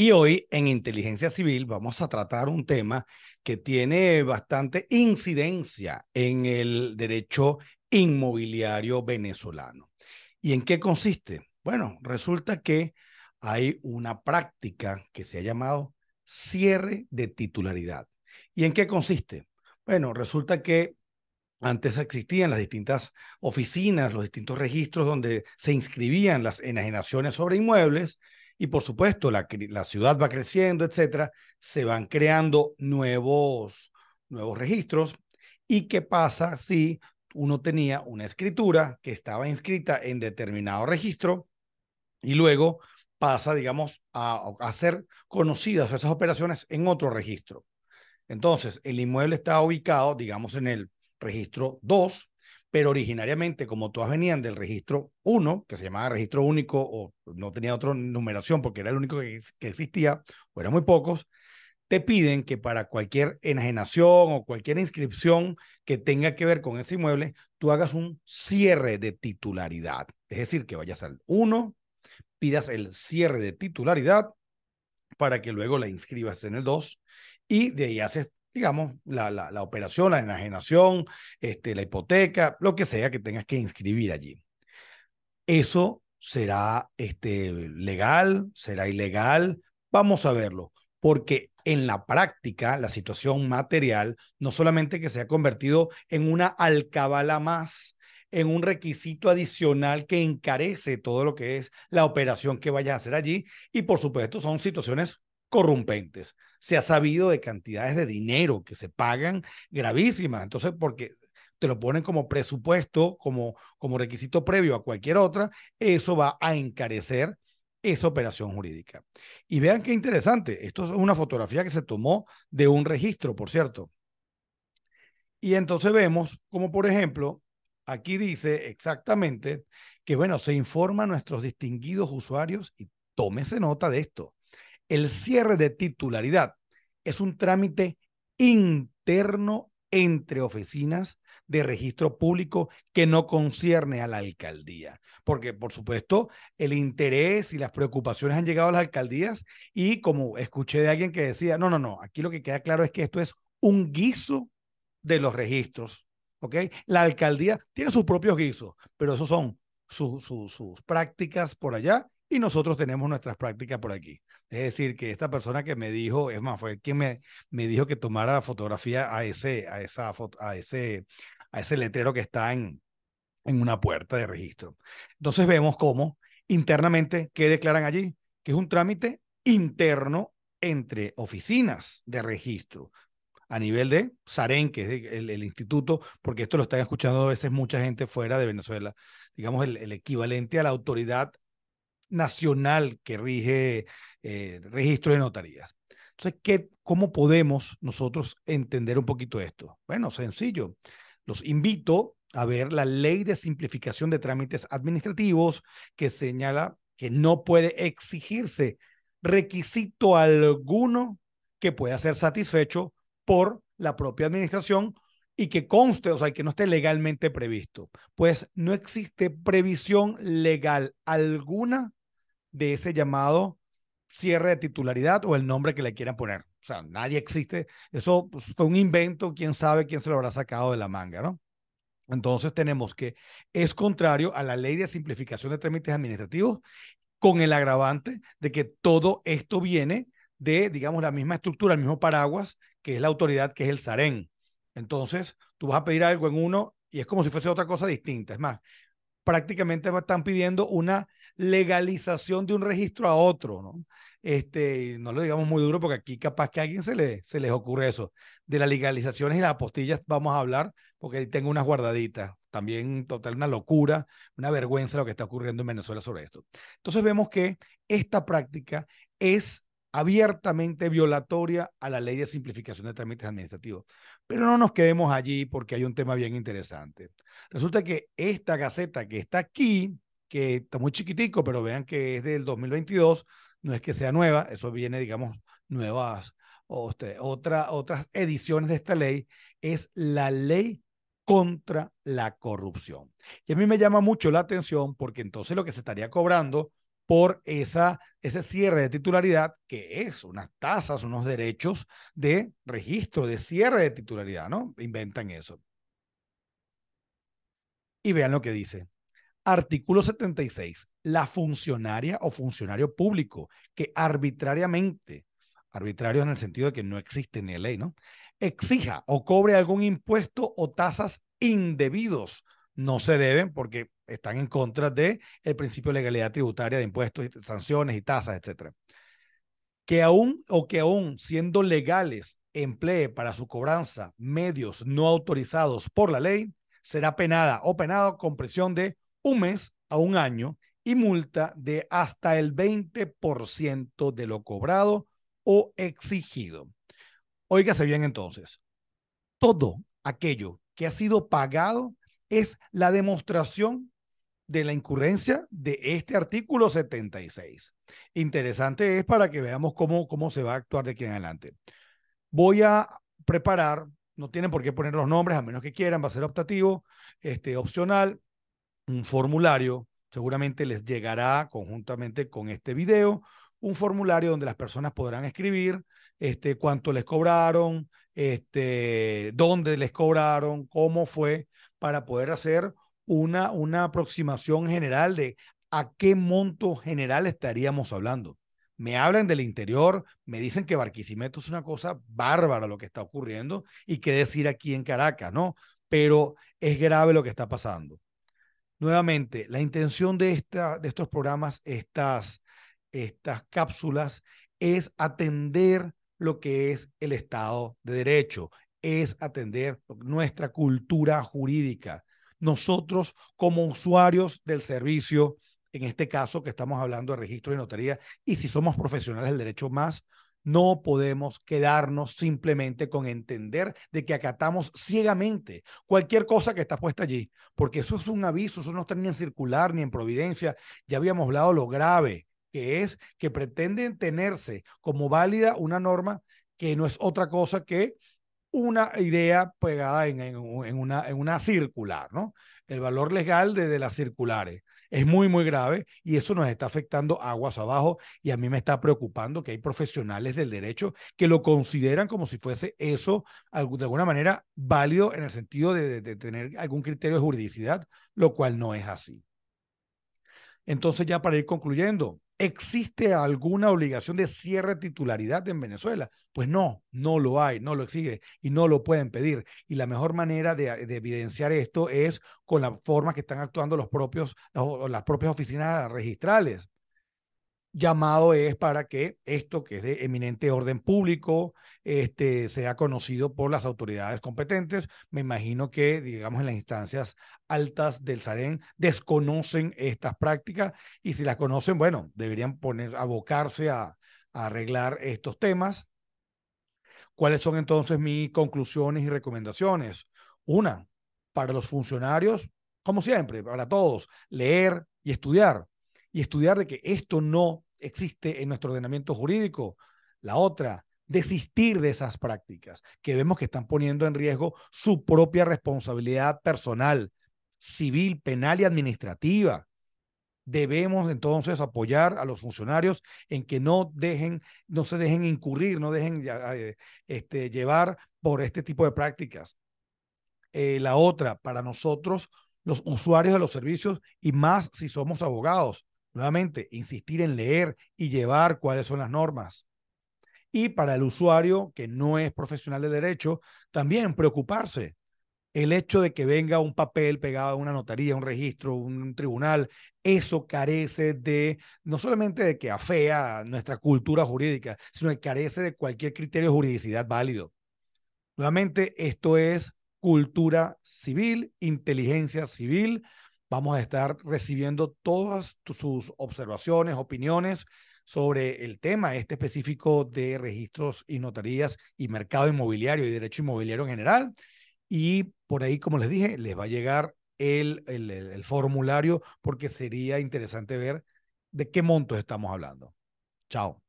Y hoy en Inteligencia Civil vamos a tratar un tema que tiene bastante incidencia en el derecho inmobiliario venezolano. ¿Y en qué consiste? Bueno, resulta que hay una práctica que se ha llamado cierre de titularidad. ¿Y en qué consiste? Bueno, resulta que antes existían las distintas oficinas, los distintos registros donde se inscribían las enajenaciones sobre inmuebles y por supuesto, la, ciudad va creciendo, etcétera, se van creando nuevos, nuevos registros. ¿Y qué pasa si uno tenía una escritura que estaba inscrita en determinado registro y luego pasa, digamos, a, hacer conocidas esas operaciones en otro registro? Entonces, el inmueble está ubicado, digamos, en el registro 2 pero originariamente, como todas venían del registro 1, que se llamaba registro único o no tenía otra numeración porque era el único que, existía, o eran muy pocos, te piden que para cualquier enajenación o cualquier inscripción que tenga que ver con ese inmueble, tú hagas un cierre de titularidad. Es decir, que vayas al 1, pidas el cierre de titularidad para que luego la inscribas en el 2 y de ahí haces digamos, la, operación, la enajenación, este, la hipoteca, lo que sea que tengas que inscribir allí. Eso será este, legal, será ilegal, vamos a verlo, porque en la práctica la situación material no solamente que se ha convertido en una alcabala más, en un requisito adicional que encarece todo lo que es la operación que vayas a hacer allí y por supuesto son situaciones corrompentes se ha sabido de cantidades de dinero que se pagan gravísimas. Entonces, porque te lo ponen como presupuesto, como, como requisito previo a cualquier otra, eso va a encarecer esa operación jurídica. Y vean qué interesante, esto es una fotografía que se tomó de un registro, por cierto. Y entonces vemos como, por ejemplo, aquí dice exactamente que, bueno, se informa a nuestros distinguidos usuarios y tómese nota de esto. El cierre de titularidad es un trámite interno entre oficinas de registro público que no concierne a la alcaldía. Porque, por supuesto, el interés y las preocupaciones han llegado a las alcaldías y como escuché de alguien que decía, no, no, no, aquí lo que queda claro es que esto es un guiso de los registros. ¿ok? La alcaldía tiene sus propios guisos, pero esos son sus, sus prácticas por allá y nosotros tenemos nuestras prácticas por aquí. Es decir, que esta persona que me dijo, es más, fue quien me, me dijo que tomara la fotografía a ese, a esa a ese, a ese letrero que está en, en una puerta de registro. Entonces vemos cómo internamente, ¿qué declaran allí? Que es un trámite interno entre oficinas de registro a nivel de SAREN, que es el, instituto, porque esto lo están escuchando a veces mucha gente fuera de Venezuela, digamos el equivalente a la autoridad nacional que rige eh, registro de notarías. Entonces, ¿qué, ¿cómo podemos nosotros entender un poquito esto? Bueno, sencillo. Los invito a ver la ley de simplificación de trámites administrativos que señala que no puede exigirse requisito alguno que pueda ser satisfecho por la propia administración y que conste, o sea, que no esté legalmente previsto. Pues no existe previsión legal alguna de ese llamado cierre de titularidad o el nombre que le quieran poner. O sea, nadie existe. Eso pues, fue un invento, quién sabe quién se lo habrá sacado de la manga, ¿no? Entonces tenemos que es contrario a la ley de simplificación de trámites administrativos con el agravante de que todo esto viene de, digamos, la misma estructura, el mismo paraguas, que es la autoridad, que es el SAREN. Entonces, tú vas a pedir algo en uno y es como si fuese otra cosa distinta. Es más, prácticamente están pidiendo una legalización de un registro a otro, ¿no? Este, no lo digamos muy duro porque aquí capaz que a alguien se, le, se les ocurre eso. De las legalizaciones y las apostillas vamos a hablar porque ahí tengo unas guardaditas. También total una locura, una vergüenza lo que está ocurriendo en Venezuela sobre esto. Entonces vemos que esta práctica es abiertamente violatoria a la ley de simplificación de trámites administrativos. Pero no nos quedemos allí porque hay un tema bien interesante. Resulta que esta gaceta que está aquí, que está muy chiquitico, pero vean que es del 2022, no es que sea nueva, eso viene, digamos, nuevas, este, otra, otras ediciones de esta ley, es la ley contra la corrupción. Y a mí me llama mucho la atención porque entonces lo que se estaría cobrando por esa, ese cierre de titularidad, que es unas tasas, unos derechos de registro, de cierre de titularidad, ¿no? Inventan eso. Y vean lo que dice. Artículo 76. La funcionaria o funcionario público que arbitrariamente, arbitrario en el sentido de que no existe ni ley, ¿no? Exija o cobre algún impuesto o tasas indebidos. No se deben porque están en contra del el principio de legalidad tributaria de impuestos, sanciones y tasas, etcétera. Que aún o que aún siendo legales emplee para su cobranza medios no autorizados por la ley, será penada o penado con presión de un mes a un año y multa de hasta el 20% de lo cobrado o exigido. Óigase bien entonces, todo aquello que ha sido pagado es la demostración de la incurrencia de este artículo 76. Interesante es para que veamos cómo, cómo se va a actuar de aquí en adelante. Voy a preparar, no tienen por qué poner los nombres, a menos que quieran, va a ser optativo, este, opcional, un formulario, seguramente les llegará conjuntamente con este video, un formulario donde las personas podrán escribir este, cuánto les cobraron, este, dónde les cobraron, cómo fue, para poder hacer una, una aproximación general de a qué monto general estaríamos hablando. Me hablan del interior, me dicen que Barquisimeto es una cosa bárbara lo que está ocurriendo y qué decir aquí en Caracas, ¿no? Pero es grave lo que está pasando. Nuevamente, la intención de, esta, de estos programas, estas, estas cápsulas, es atender lo que es el Estado de Derecho, es atender nuestra cultura jurídica. Nosotros como usuarios del servicio, en este caso que estamos hablando de registro de notaría, y si somos profesionales del derecho más, no podemos quedarnos simplemente con entender de que acatamos ciegamente cualquier cosa que está puesta allí, porque eso es un aviso, eso no está ni en circular ni en providencia. Ya habíamos hablado lo grave que es que pretenden tenerse como válida una norma que no es otra cosa que una idea pegada en, una, circular, ¿no? El valor legal de las circulares es muy, muy grave y eso nos está afectando aguas abajo y a mí me está preocupando que hay profesionales del derecho que lo consideran como si fuese eso de alguna manera válido en el sentido de, tener algún criterio de juridicidad, lo cual no es así. Entonces ya para ir concluyendo, ¿Existe alguna obligación de cierre de titularidad en Venezuela? Pues no, no lo hay, no lo exige y no lo pueden pedir. Y la mejor manera de, evidenciar esto es con la forma que están actuando los propios, las propias oficinas registrales llamado es para que esto, que es de eminente orden público, este, sea conocido por las autoridades competentes. Me imagino que, digamos, en las instancias altas del Sarén desconocen estas prácticas y si las conocen, bueno, deberían poner, abocarse a arreglar estos temas. ¿Cuáles son entonces mis conclusiones y recomendaciones? Una, para los funcionarios, como siempre, para todos, leer y estudiar y estudiar de que esto no existe en nuestro ordenamiento jurídico. La otra, desistir de esas prácticas que vemos que están poniendo en riesgo su propia responsabilidad personal, civil, penal y administrativa. Debemos entonces apoyar a los funcionarios en que no dejen, no se dejen incurrir, no dejen eh, este, llevar por este tipo de prácticas. Eh, la otra, para nosotros, los usuarios de los servicios y más si somos abogados, Nuevamente, insistir en leer y llevar cuáles son las normas. Y para el usuario que no es profesional de derecho, también preocuparse. El hecho de que venga un papel pegado a una notaría, un registro, un tribunal, eso carece de, no solamente de que afea nuestra cultura jurídica, sino que carece de cualquier criterio de juridicidad válido. Nuevamente, esto es cultura civil, inteligencia civil, Vamos a estar recibiendo todas sus observaciones, opiniones sobre el tema este específico de registros y notarías y mercado inmobiliario y derecho inmobiliario en general. Y por ahí, como les dije, les va a llegar el, el, el formulario porque sería interesante ver de qué montos estamos hablando. Chao.